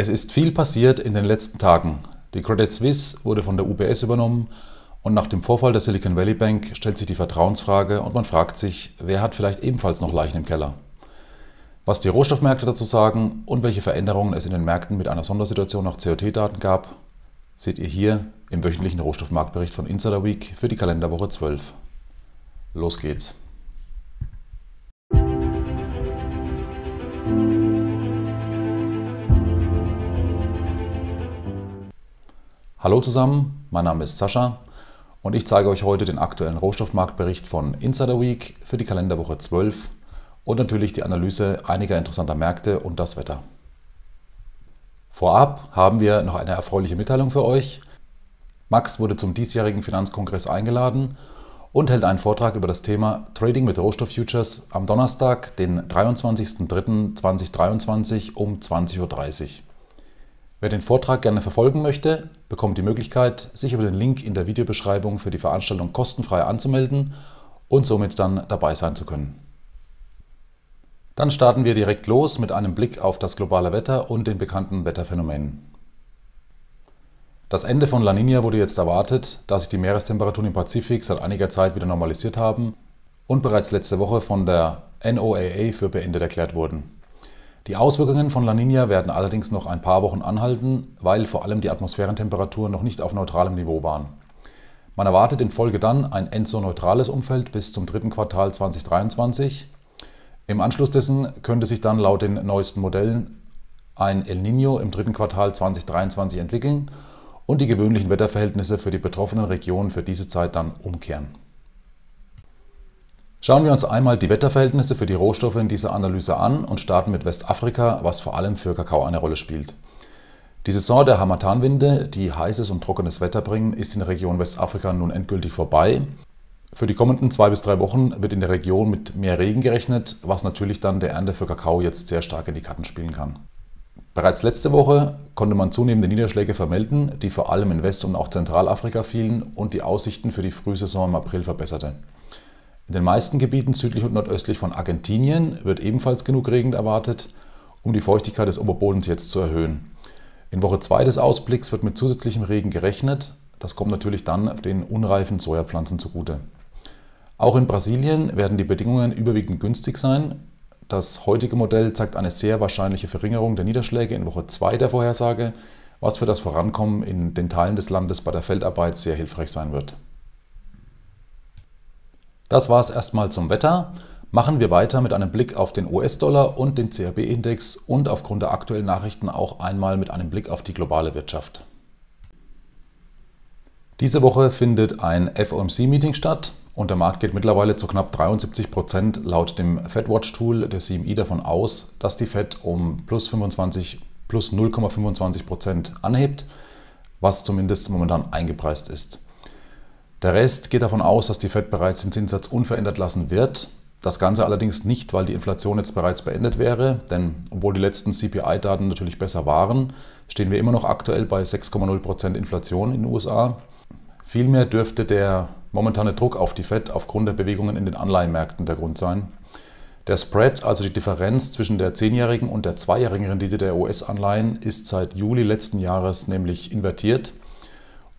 Es ist viel passiert in den letzten Tagen. Die Credit Suisse wurde von der UBS übernommen und nach dem Vorfall der Silicon Valley Bank stellt sich die Vertrauensfrage und man fragt sich, wer hat vielleicht ebenfalls noch Leichen im Keller? Was die Rohstoffmärkte dazu sagen und welche Veränderungen es in den Märkten mit einer Sondersituation nach COT-Daten gab, seht ihr hier im wöchentlichen Rohstoffmarktbericht von Insider Week für die Kalenderwoche 12. Los geht's! Hallo zusammen, mein Name ist Sascha und ich zeige euch heute den aktuellen Rohstoffmarktbericht von Insider Week für die Kalenderwoche 12 und natürlich die Analyse einiger interessanter Märkte und das Wetter. Vorab haben wir noch eine erfreuliche Mitteilung für euch. Max wurde zum diesjährigen Finanzkongress eingeladen und hält einen Vortrag über das Thema Trading mit Rohstofffutures am Donnerstag, den 23.03.2023 um 20.30 Uhr. Wer den Vortrag gerne verfolgen möchte, bekommt die Möglichkeit, sich über den Link in der Videobeschreibung für die Veranstaltung kostenfrei anzumelden und somit dann dabei sein zu können. Dann starten wir direkt los mit einem Blick auf das globale Wetter und den bekannten Wetterphänomenen. Das Ende von La Nina wurde jetzt erwartet, da sich die Meerestemperaturen im Pazifik seit einiger Zeit wieder normalisiert haben und bereits letzte Woche von der NOAA für beendet erklärt wurden. Die Auswirkungen von La Nina werden allerdings noch ein paar Wochen anhalten, weil vor allem die Atmosphärentemperaturen noch nicht auf neutralem Niveau waren. Man erwartet in Folge dann ein enzo-neutrales Umfeld bis zum dritten Quartal 2023. Im Anschluss dessen könnte sich dann laut den neuesten Modellen ein El Nino im dritten Quartal 2023 entwickeln und die gewöhnlichen Wetterverhältnisse für die betroffenen Regionen für diese Zeit dann umkehren. Schauen wir uns einmal die Wetterverhältnisse für die Rohstoffe in dieser Analyse an und starten mit Westafrika, was vor allem für Kakao eine Rolle spielt. Die Saison der Hamatanwinde, die heißes und trockenes Wetter bringen, ist in der Region Westafrika nun endgültig vorbei. Für die kommenden zwei bis drei Wochen wird in der Region mit mehr Regen gerechnet, was natürlich dann der Ernte für Kakao jetzt sehr stark in die Karten spielen kann. Bereits letzte Woche konnte man zunehmende Niederschläge vermelden, die vor allem in West- und auch Zentralafrika fielen und die Aussichten für die Frühsaison im April verbesserte. In den meisten Gebieten südlich und nordöstlich von Argentinien wird ebenfalls genug Regen erwartet, um die Feuchtigkeit des Oberbodens jetzt zu erhöhen. In Woche 2 des Ausblicks wird mit zusätzlichem Regen gerechnet. Das kommt natürlich dann den unreifen Sojapflanzen zugute. Auch in Brasilien werden die Bedingungen überwiegend günstig sein. Das heutige Modell zeigt eine sehr wahrscheinliche Verringerung der Niederschläge in Woche 2 der Vorhersage, was für das Vorankommen in den Teilen des Landes bei der Feldarbeit sehr hilfreich sein wird. Das war es erstmal zum Wetter. Machen wir weiter mit einem Blick auf den US-Dollar und den CRB-Index und aufgrund der aktuellen Nachrichten auch einmal mit einem Blick auf die globale Wirtschaft. Diese Woche findet ein FOMC-Meeting statt und der Markt geht mittlerweile zu knapp 73 Prozent laut dem FedWatch-Tool der CMI davon aus, dass die Fed um plus 25, plus 0,25 Prozent anhebt, was zumindest momentan eingepreist ist. Der Rest geht davon aus, dass die Fed bereits den Zinssatz unverändert lassen wird. Das Ganze allerdings nicht, weil die Inflation jetzt bereits beendet wäre, denn obwohl die letzten CPI-Daten natürlich besser waren, stehen wir immer noch aktuell bei 6,0% Inflation in den USA. Vielmehr dürfte der momentane Druck auf die Fed aufgrund der Bewegungen in den Anleihenmärkten der Grund sein. Der Spread, also die Differenz zwischen der 10-jährigen und der 2-jährigen Rendite der US-Anleihen, ist seit Juli letzten Jahres nämlich invertiert.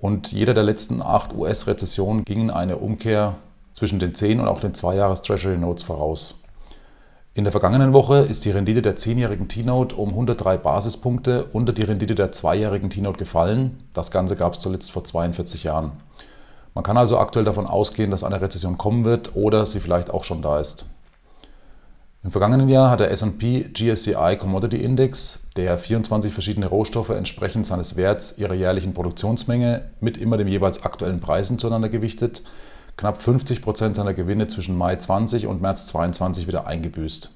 Und jeder der letzten acht US-Rezessionen ging eine Umkehr zwischen den 10 und auch den 2-Jahres-Treasury Notes voraus. In der vergangenen Woche ist die Rendite der 10-jährigen T-Note um 103 Basispunkte unter die Rendite der 2-jährigen T-Note gefallen. Das Ganze gab es zuletzt vor 42 Jahren. Man kann also aktuell davon ausgehen, dass eine Rezession kommen wird oder sie vielleicht auch schon da ist. Im vergangenen Jahr hat der SP GSCI Commodity Index, der 24 verschiedene Rohstoffe entsprechend seines Werts ihrer jährlichen Produktionsmenge mit immer dem jeweils aktuellen Preisen zueinander gewichtet, knapp 50 Prozent seiner Gewinne zwischen Mai 20 und März 22 wieder eingebüßt.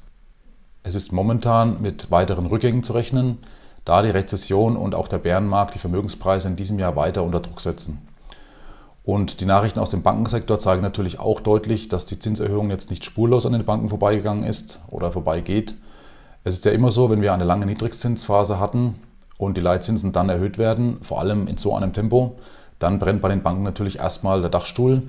Es ist momentan mit weiteren Rückgängen zu rechnen, da die Rezession und auch der Bärenmarkt die Vermögenspreise in diesem Jahr weiter unter Druck setzen. Und die Nachrichten aus dem Bankensektor zeigen natürlich auch deutlich, dass die Zinserhöhung jetzt nicht spurlos an den Banken vorbeigegangen ist oder vorbeigeht. Es ist ja immer so, wenn wir eine lange Niedrigzinsphase hatten und die Leitzinsen dann erhöht werden, vor allem in so einem Tempo, dann brennt bei den Banken natürlich erstmal der Dachstuhl.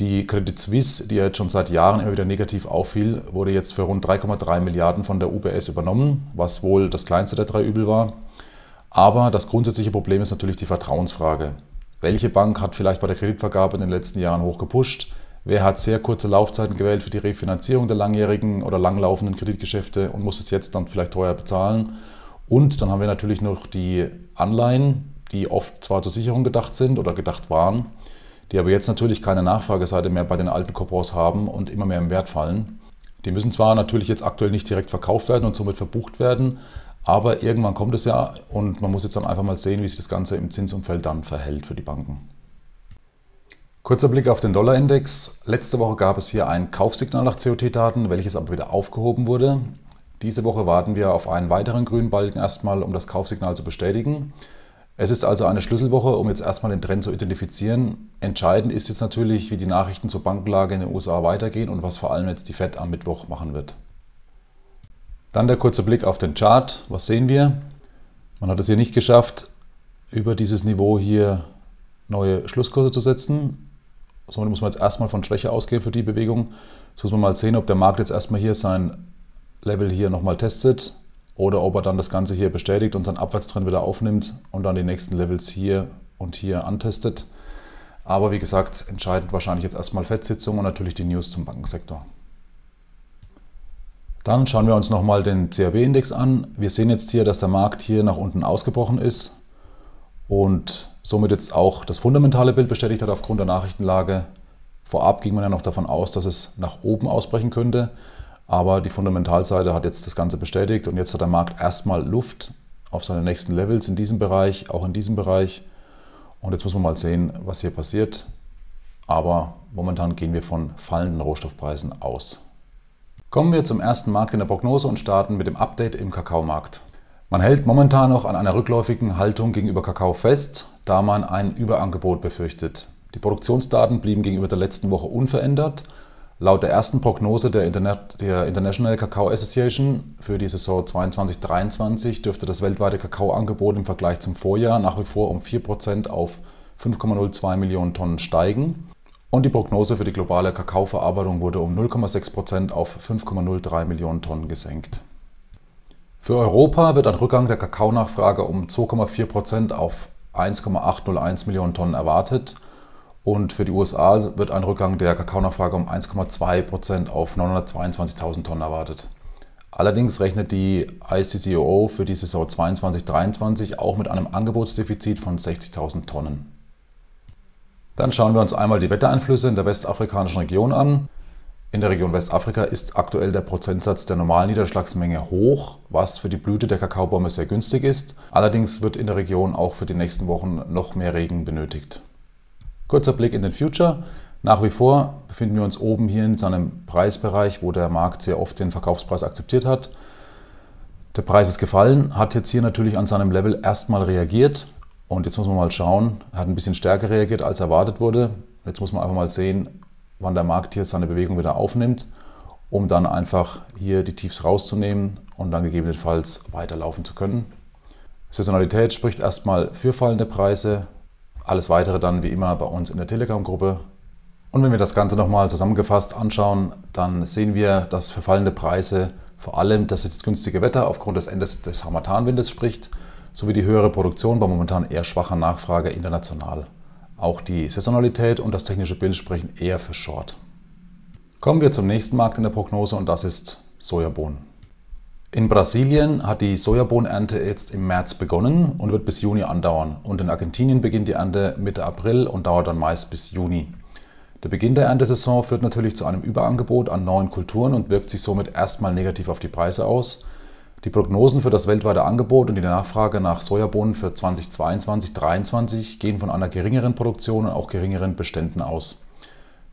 Die Credit Suisse, die ja jetzt schon seit Jahren immer wieder negativ auffiel, wurde jetzt für rund 3,3 Milliarden von der UBS übernommen, was wohl das kleinste der drei Übel war. Aber das grundsätzliche Problem ist natürlich die Vertrauensfrage welche Bank hat vielleicht bei der Kreditvergabe in den letzten Jahren hochgepusht, wer hat sehr kurze Laufzeiten gewählt für die Refinanzierung der langjährigen oder langlaufenden Kreditgeschäfte und muss es jetzt dann vielleicht teuer bezahlen. Und dann haben wir natürlich noch die Anleihen, die oft zwar zur Sicherung gedacht sind oder gedacht waren, die aber jetzt natürlich keine Nachfrageseite mehr bei den alten Coupons haben und immer mehr im Wert fallen. Die müssen zwar natürlich jetzt aktuell nicht direkt verkauft werden und somit verbucht werden, aber irgendwann kommt es ja und man muss jetzt dann einfach mal sehen, wie sich das Ganze im Zinsumfeld dann verhält für die Banken. Kurzer Blick auf den Dollarindex. Letzte Woche gab es hier ein Kaufsignal nach COT-Daten, welches aber wieder aufgehoben wurde. Diese Woche warten wir auf einen weiteren grünen Balken erstmal, um das Kaufsignal zu bestätigen. Es ist also eine Schlüsselwoche, um jetzt erstmal den Trend zu identifizieren. Entscheidend ist jetzt natürlich, wie die Nachrichten zur Bankenlage in den USA weitergehen und was vor allem jetzt die Fed am Mittwoch machen wird. Dann der kurze Blick auf den Chart. Was sehen wir? Man hat es hier nicht geschafft, über dieses Niveau hier neue Schlusskurse zu setzen. Somit muss man jetzt erstmal von Schwäche ausgehen für die Bewegung. Jetzt muss man mal sehen, ob der Markt jetzt erstmal hier sein Level hier nochmal testet oder ob er dann das Ganze hier bestätigt und seinen Abwärtstrend wieder aufnimmt und dann die nächsten Levels hier und hier antestet. Aber wie gesagt, entscheidend wahrscheinlich jetzt erstmal Fettsitzung und natürlich die News zum Bankensektor. Dann schauen wir uns nochmal den caw index an. Wir sehen jetzt hier, dass der Markt hier nach unten ausgebrochen ist und somit jetzt auch das fundamentale Bild bestätigt hat aufgrund der Nachrichtenlage. Vorab ging man ja noch davon aus, dass es nach oben ausbrechen könnte, aber die Fundamentalseite hat jetzt das Ganze bestätigt und jetzt hat der Markt erstmal Luft auf seine nächsten Levels in diesem Bereich, auch in diesem Bereich. Und jetzt muss man mal sehen, was hier passiert. Aber momentan gehen wir von fallenden Rohstoffpreisen aus. Kommen wir zum ersten Markt in der Prognose und starten mit dem Update im Kakaomarkt. Man hält momentan noch an einer rückläufigen Haltung gegenüber Kakao fest, da man ein Überangebot befürchtet. Die Produktionsdaten blieben gegenüber der letzten Woche unverändert. Laut der ersten Prognose der, Internet, der International Kakao Association für die Saison 2022-2023 dürfte das weltweite Kakaoangebot im Vergleich zum Vorjahr nach wie vor um 4% auf 5,02 Millionen Tonnen steigen. Und die Prognose für die globale Kakaoverarbeitung wurde um 0,6 auf 5,03 Millionen Tonnen gesenkt. Für Europa wird ein Rückgang der Kakaonachfrage um 2,4 auf 1,801 Millionen Tonnen erwartet. Und für die USA wird ein Rückgang der Kakaonachfrage um 1,2 auf 922.000 Tonnen erwartet. Allerdings rechnet die ICCOO für die Saison 2022-2023 auch mit einem Angebotsdefizit von 60.000 Tonnen. Dann schauen wir uns einmal die Wettereinflüsse in der westafrikanischen Region an. In der Region Westafrika ist aktuell der Prozentsatz der normalen Niederschlagsmenge hoch, was für die Blüte der Kakaobäume sehr günstig ist. Allerdings wird in der Region auch für die nächsten Wochen noch mehr Regen benötigt. Kurzer Blick in den Future. Nach wie vor befinden wir uns oben hier in seinem Preisbereich, wo der Markt sehr oft den Verkaufspreis akzeptiert hat. Der Preis ist gefallen, hat jetzt hier natürlich an seinem Level erstmal reagiert. Und jetzt muss man mal schauen, er hat ein bisschen stärker reagiert, als erwartet wurde. Jetzt muss man einfach mal sehen, wann der Markt hier seine Bewegung wieder aufnimmt, um dann einfach hier die Tiefs rauszunehmen und dann gegebenenfalls weiterlaufen zu können. Saisonalität spricht erstmal für fallende Preise. Alles weitere dann wie immer bei uns in der Telegram-Gruppe. Und wenn wir das Ganze nochmal zusammengefasst anschauen, dann sehen wir, dass für fallende Preise vor allem das jetzt günstige Wetter aufgrund des Endes des Hamatanwindes spricht sowie die höhere Produktion bei momentan eher schwacher Nachfrage international. Auch die Saisonalität und das technische Bild sprechen eher für Short. Kommen wir zum nächsten Markt in der Prognose und das ist Sojabohnen. In Brasilien hat die Sojabohnenernte jetzt im März begonnen und wird bis Juni andauern. Und in Argentinien beginnt die Ernte Mitte April und dauert dann meist bis Juni. Der Beginn der Erntesaison führt natürlich zu einem Überangebot an neuen Kulturen und wirkt sich somit erstmal negativ auf die Preise aus. Die Prognosen für das weltweite Angebot und die Nachfrage nach Sojabohnen für 2022, 2023 gehen von einer geringeren Produktion und auch geringeren Beständen aus.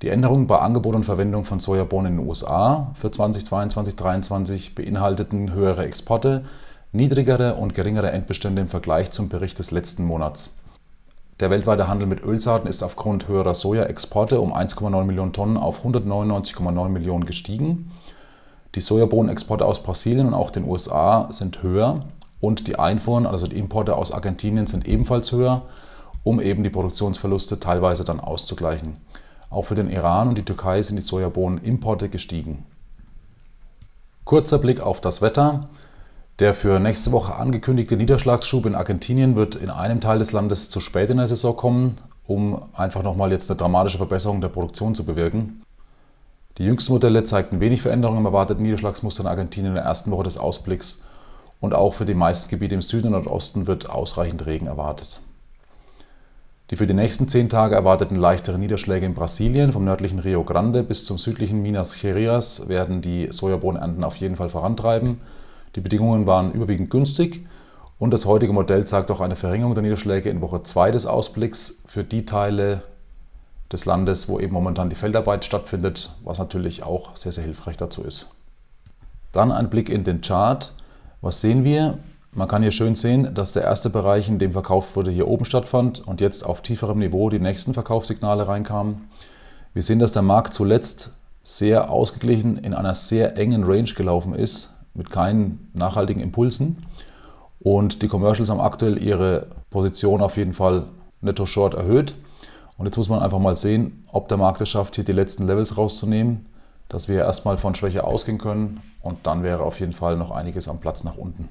Die Änderungen bei Angebot und Verwendung von Sojabohnen in den USA für 2022, 2023 beinhalteten höhere Exporte, niedrigere und geringere Endbestände im Vergleich zum Bericht des letzten Monats. Der weltweite Handel mit Ölsaaten ist aufgrund höherer Sojaexporte um 1,9 Millionen Tonnen auf 199,9 Millionen gestiegen. Die Sojabohnenexporte aus Brasilien und auch den USA sind höher und die Einfuhren, also die Importe aus Argentinien, sind ebenfalls höher, um eben die Produktionsverluste teilweise dann auszugleichen. Auch für den Iran und die Türkei sind die Sojabohnenimporte gestiegen. Kurzer Blick auf das Wetter. Der für nächste Woche angekündigte Niederschlagsschub in Argentinien wird in einem Teil des Landes zu spät in der Saison kommen, um einfach nochmal jetzt eine dramatische Verbesserung der Produktion zu bewirken. Die jüngsten Modelle zeigten wenig Veränderungen im erwarteten Niederschlagsmuster in Argentinien in der ersten Woche des Ausblicks und auch für die meisten Gebiete im Süden und Nordosten wird ausreichend Regen erwartet. Die für die nächsten zehn Tage erwarteten leichteren Niederschläge in Brasilien, vom nördlichen Rio Grande bis zum südlichen Minas Gerais, werden die Sojabohnenernten auf jeden Fall vorantreiben. Die Bedingungen waren überwiegend günstig und das heutige Modell zeigt auch eine Verringerung der Niederschläge in Woche 2 des Ausblicks für die Teile des Landes, wo eben momentan die Feldarbeit stattfindet, was natürlich auch sehr, sehr hilfreich dazu ist. Dann ein Blick in den Chart. Was sehen wir? Man kann hier schön sehen, dass der erste Bereich, in dem verkauft wurde, hier oben stattfand und jetzt auf tieferem Niveau die nächsten Verkaufssignale reinkamen. Wir sehen, dass der Markt zuletzt sehr ausgeglichen in einer sehr engen Range gelaufen ist, mit keinen nachhaltigen Impulsen. Und die Commercials haben aktuell ihre Position auf jeden Fall netto short erhöht. Und jetzt muss man einfach mal sehen, ob der Markt es schafft, hier die letzten Levels rauszunehmen, dass wir erstmal von Schwäche ausgehen können und dann wäre auf jeden Fall noch einiges am Platz nach unten.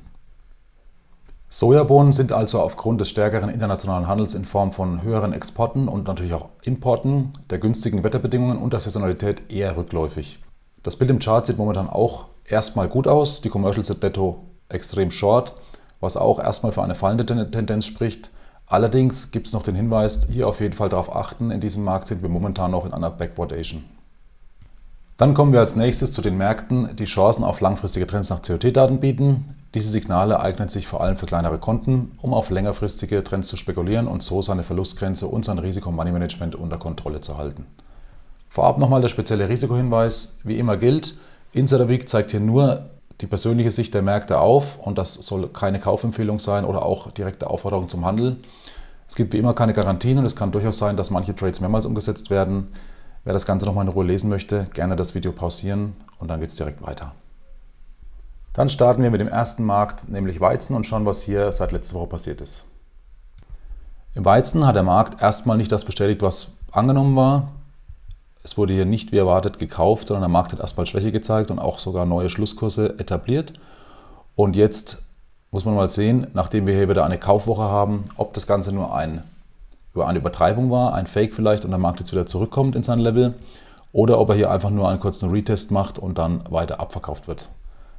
Sojabohnen sind also aufgrund des stärkeren internationalen Handels in Form von höheren Exporten und natürlich auch Importen, der günstigen Wetterbedingungen und der Saisonalität eher rückläufig. Das Bild im Chart sieht momentan auch erstmal gut aus, die Commercials sind netto extrem short, was auch erstmal für eine fallende Tendenz spricht. Allerdings gibt es noch den Hinweis, hier auf jeden Fall darauf achten, in diesem Markt sind wir momentan noch in einer Backwardation. Dann kommen wir als nächstes zu den Märkten, die Chancen auf langfristige Trends nach COT-Daten bieten. Diese Signale eignen sich vor allem für kleinere Konten, um auf längerfristige Trends zu spekulieren und so seine Verlustgrenze und sein Risiko-Money-Management unter Kontrolle zu halten. Vorab nochmal der spezielle Risikohinweis. Wie immer gilt, Insider Week zeigt hier nur die persönliche Sicht der Märkte auf und das soll keine Kaufempfehlung sein oder auch direkte Aufforderung zum Handel. Es gibt wie immer keine Garantien und es kann durchaus sein, dass manche Trades mehrmals umgesetzt werden. Wer das Ganze nochmal in Ruhe lesen möchte, gerne das Video pausieren und dann geht es direkt weiter. Dann starten wir mit dem ersten Markt, nämlich Weizen und schauen, was hier seit letzter Woche passiert ist. Im Weizen hat der Markt erstmal nicht das bestätigt, was angenommen war. Es wurde hier nicht wie erwartet gekauft, sondern der Markt hat erstmal Schwäche gezeigt und auch sogar neue Schlusskurse etabliert. Und jetzt muss man mal sehen, nachdem wir hier wieder eine Kaufwoche haben, ob das Ganze nur ein, über eine Übertreibung war, ein Fake vielleicht und der Markt jetzt wieder zurückkommt in sein Level oder ob er hier einfach nur einen kurzen Retest macht und dann weiter abverkauft wird.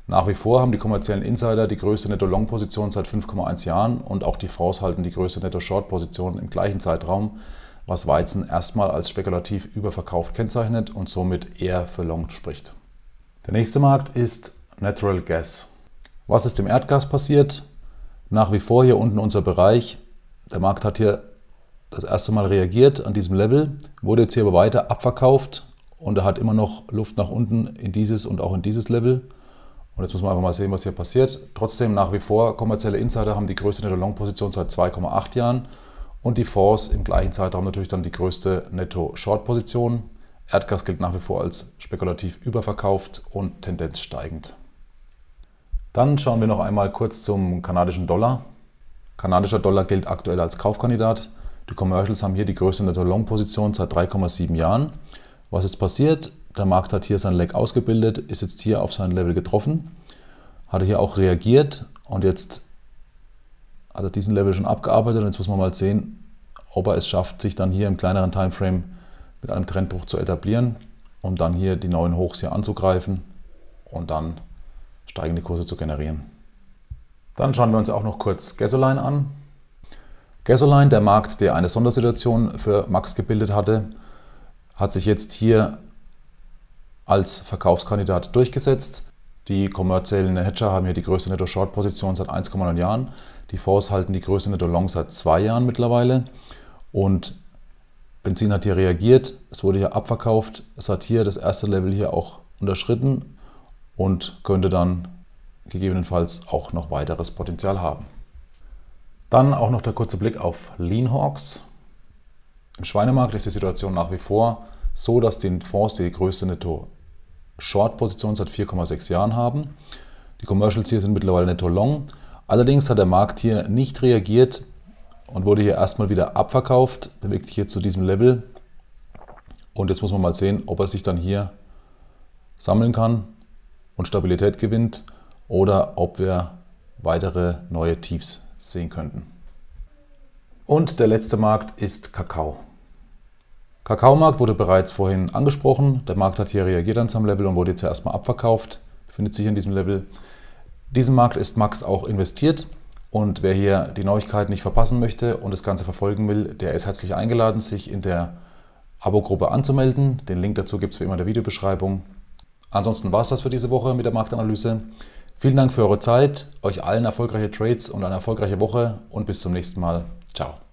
Nach wie vor haben die kommerziellen Insider die größte Netto-Long-Position seit 5,1 Jahren und auch die Fonds halten die größte Netto-Short-Position im gleichen Zeitraum was Weizen erstmal als spekulativ überverkauft kennzeichnet und somit eher für Long spricht. Der nächste Markt ist Natural Gas. Was ist dem Erdgas passiert? Nach wie vor hier unten unser Bereich. Der Markt hat hier das erste Mal reagiert an diesem Level, wurde jetzt hier aber weiter abverkauft und er hat immer noch Luft nach unten in dieses und auch in dieses Level. Und jetzt muss man einfach mal sehen, was hier passiert. Trotzdem nach wie vor, kommerzielle Insider haben die größte Netto-Long-Position seit 2,8 Jahren und die Fonds im gleichen Zeitraum natürlich dann die größte Netto-Short-Position. Erdgas gilt nach wie vor als spekulativ überverkauft und Tendenz steigend. Dann schauen wir noch einmal kurz zum kanadischen Dollar. Kanadischer Dollar gilt aktuell als Kaufkandidat. Die Commercials haben hier die größte Netto-Long-Position seit 3,7 Jahren. Was ist passiert? Der Markt hat hier sein Leg ausgebildet, ist jetzt hier auf sein Level getroffen, hat hier auch reagiert und jetzt hat er diesen Level schon abgearbeitet und jetzt muss man mal sehen, ob er es schafft, sich dann hier im kleineren Timeframe mit einem Trendbruch zu etablieren, um dann hier die neuen Hochs hier anzugreifen und dann steigende Kurse zu generieren. Dann schauen wir uns auch noch kurz Gasoline an. Gasoline, der Markt, der eine Sondersituation für Max gebildet hatte, hat sich jetzt hier als Verkaufskandidat durchgesetzt. Die kommerziellen Hedger haben hier die größte Netto-Short-Position seit 1,9 Jahren. Die Fonds halten die größte Netto-Long seit zwei Jahren mittlerweile. Und Benzin hat hier reagiert. Es wurde hier abverkauft. Es hat hier das erste Level hier auch unterschritten und könnte dann gegebenenfalls auch noch weiteres Potenzial haben. Dann auch noch der kurze Blick auf Lean Hawks. Im Schweinemarkt ist die Situation nach wie vor so, dass den Fonds die größte Netto Short-Position seit 4,6 Jahren haben. Die Commercials hier sind mittlerweile netto long. Allerdings hat der Markt hier nicht reagiert und wurde hier erstmal wieder abverkauft, bewegt sich jetzt zu diesem Level. Und jetzt muss man mal sehen, ob er sich dann hier sammeln kann und Stabilität gewinnt oder ob wir weitere neue Tiefs sehen könnten. Und der letzte Markt ist Kakao. Kakaomarkt wurde bereits vorhin angesprochen. Der Markt hat hier reagiert an seinem Level und wurde jetzt erstmal abverkauft, befindet sich in diesem Level. Diesem Markt ist Max auch investiert und wer hier die Neuigkeiten nicht verpassen möchte und das Ganze verfolgen will, der ist herzlich eingeladen, sich in der Abo-Gruppe anzumelden. Den Link dazu gibt es wie immer in der Videobeschreibung. Ansonsten war es das für diese Woche mit der Marktanalyse. Vielen Dank für eure Zeit, euch allen erfolgreiche Trades und eine erfolgreiche Woche und bis zum nächsten Mal. Ciao.